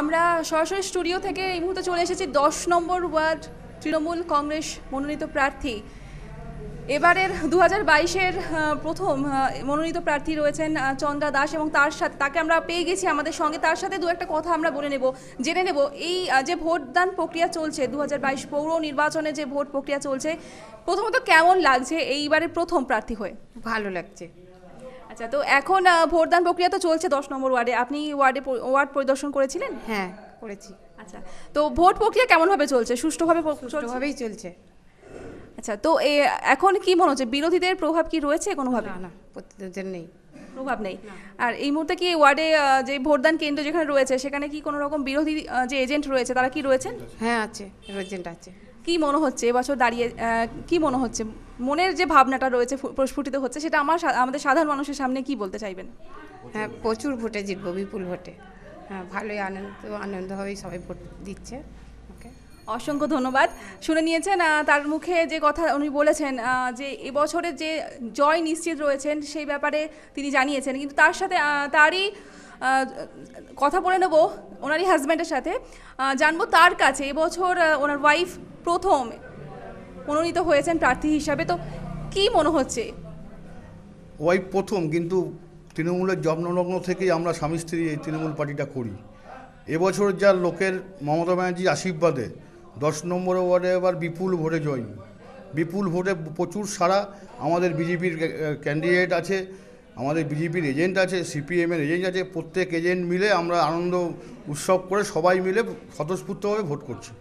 আমরা সরাসরি স্টুডিও থেকে এই মুহূর্তে চলে এসেছি দশ নম্বর ওয়ার্ড তৃণমূল কংগ্রেস মনোনীত প্রার্থী এবারের দু হাজার বাইশের প্রথম মনোনীত প্রার্থী রয়েছেন চন্দ্রা দাস এবং তার সাথে তাকে আমরা পেয়ে গেছি আমাদের সঙ্গে তার সাথে দু একটা কথা আমরা বলে নেব জেনে নেব এই যে ভোটদান প্রক্রিয়া চলছে দু হাজার বাইশ পৌর নির্বাচনে যে ভোট প্রক্রিয়া চলছে প্রথমত কেমন লাগছে এইবারের প্রথম প্রার্থী হয়ে ভালো লাগছে আচ্ছা তো এখন ভোটদান প্রক্রিয়া তো চলছে দশ নম্বর ওয়ার্ডে আপনি ওয়ার্ডে ওয়ার্ড পরিদর্শন করেছিলেন হ্যাঁ করেছি আচ্ছা তো ভোট প্রক্রিয়া কেমনভাবে চলছে সুষ্ঠুভাবে সুষ্ঠুভাবেই চলছে আচ্ছা তো এখন কি মনে হচ্ছে বিরোধীদের প্রভাব কি রয়েছে কোনোভাবে না প্রতিদ্বন্দ্বের নেই প্রভাব নেই আর এই মুহূর্তে কি ওয়ার্ডে যে ভোটদান কেন্দ্র যেখানে রয়েছে সেখানে কি কোনো রকম বিরোধী যে এজেন্ট রয়েছে তারা কি রয়েছেন হ্যাঁ আছে এজেন্ট আছে কি মনে হচ্ছে এবছর দাঁড়িয়ে কি মনে হচ্ছে মনের যে ভাবনাটা রয়েছে প্রস্ফুটিত হচ্ছে সেটা আমার আমাদের সাধারণ মানুষের সামনে কি বলতে চাইবেন হ্যাঁ প্রচুর ভোটে জিতবো বিপুল ভোটে হ্যাঁ ভালোই আনন্দ আনন্দভাবেই সবাই ভোট দিচ্ছে ওকে অসংখ্য ধন্যবাদ শুনে নিয়েছেন তার মুখে যে কথা উনি বলেছেন যে এবছরের যে জয় নিশ্চিত রয়েছেন সেই ব্যাপারে তিনি জানিয়েছেন কিন্তু তার সাথে তারই কথা বলে নেব ওনারই হাজব্যান্ডের সাথে জানবো তার কাছে এবছর ওনার ওয়াইফ প্রথম মনোনীত হয়েছেন প্রার্থী হিসাবে তো কি মনে হচ্ছে ওয়াইফ প্রথম কিন্তু তৃণমূলের জন্মলগ্ন থেকেই আমরা স্বামী স্ত্রী এই তৃণমূল পার্টিটা করি এবছর যা লোকের মমতা ব্যানার্জি আশীর্বাদে দশ নম্বর ওয়ার্ডে এবার বিপুল ভোটে জয়ী বিপুল ভোটে প্রচুর সারা আমাদের বিজেপির ক্যান্ডিডেট আছে আমাদের বিজেপির এজেন্ট আছে সিপিএমের এজেন্ট আছে প্রত্যেক এজেন্ট মিলে আমরা আনন্দ উৎসব করে সবাই মিলে স্বতঃস্ফূর্তভাবে ভোট করছি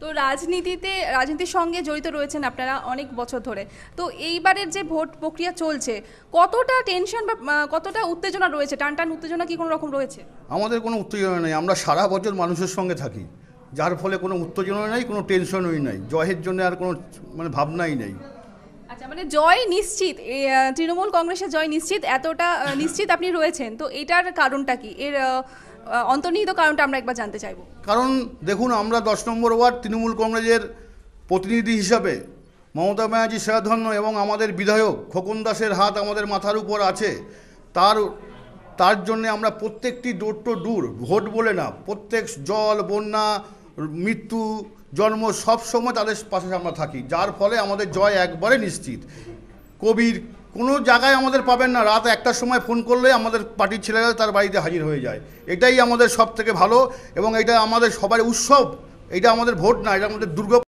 তো রাজনীতিতে রাজনীতির সঙ্গে জড়িত রয়েছেন আপনারা অনেক বছর ধরে তো এইবারের যে ভোট প্রক্রিয়া চলছে কতটা টেনশন বা কতটা উত্তেজনা রয়েছে টান টান উত্তেজনা কি কোনো রকম রয়েছে আমাদের কোনো উত্তেজনা নেই আমরা সারা বছর মানুষের সঙ্গে থাকি যার ফলে কোনো উত্তেজনা নেই কোনো টেনশনই নাই জয়ের জন্য আর কোনো মানে ভাবনাই নেই আচ্ছা মানে জয় নিশ্চিত তৃণমূল কংগ্রেসের জয় নিশ্চিত এতটা নিশ্চিত আপনি রয়েছেন তো এটার কারণটা কি এর অন্তর্নিহিত কারণটা আমরা একবার জানতে চাইব কারণ দেখুন আমরা দশ নম্বর ওয়ার্ড তৃণমূল কংগ্রেসের প্রতিনিধি হিসাবে মমতা ব্যানার্জি সেরাধন্য এবং আমাদের বিধায়ক খোকন দাসের হাত আমাদের মাথার উপর আছে তার তার জন্য আমরা প্রত্যেকটি ডোর টু ডোর ভোট বলে না প্রত্যেক জল বন্যা মৃত্যু জন্ম সব সময় তাদের পাশে আমরা থাকি যার ফলে আমাদের জয় একবারে নিশ্চিত কবির কোনো জায়গায় আমাদের পাবেন না রাত একটার সময় ফোন করলে আমাদের পার্টির ছেলেরা তার বাড়িতে হাজির হয়ে যায় এটাই আমাদের সব থেকে ভালো এবং এটা আমাদের সবার উৎসব এটা আমাদের ভোট না এটা আমাদের দুর্গা